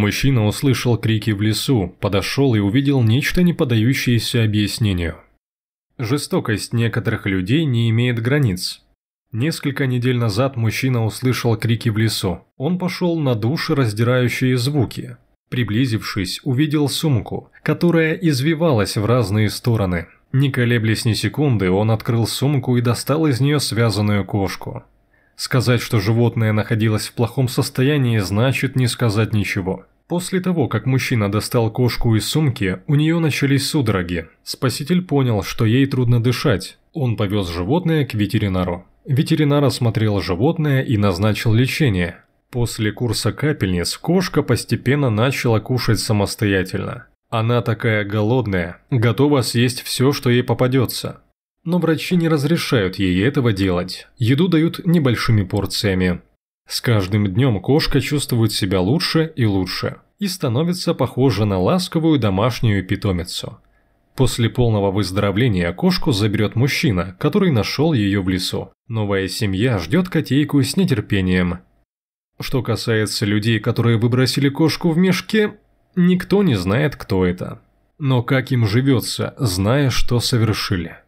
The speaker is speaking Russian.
Мужчина услышал крики в лесу, подошел и увидел нечто не поддающееся объяснению. Жестокость некоторых людей не имеет границ. Несколько недель назад мужчина услышал крики в лесу. Он пошел на души раздирающие звуки. Приблизившись, увидел сумку, которая извивалась в разные стороны. Не колеблясь ни секунды, он открыл сумку и достал из нее связанную кошку. Сказать, что животное находилось в плохом состоянии, значит не сказать ничего. После того, как мужчина достал кошку из сумки, у нее начались судороги. Спаситель понял, что ей трудно дышать. Он повез животное к ветеринару. Ветеринар осмотрел животное и назначил лечение. После курса капельниц кошка постепенно начала кушать самостоятельно. Она такая голодная, готова съесть все, что ей попадется но врачи не разрешают ей этого делать. Еду дают небольшими порциями. С каждым днем кошка чувствует себя лучше и лучше и становится похожа на ласковую домашнюю питомицу. После полного выздоровления кошку заберет мужчина, который нашел ее в лесу. Новая семья ждет котейку с нетерпением. Что касается людей, которые выбросили кошку в мешке, никто не знает, кто это. Но как им живется, зная, что совершили.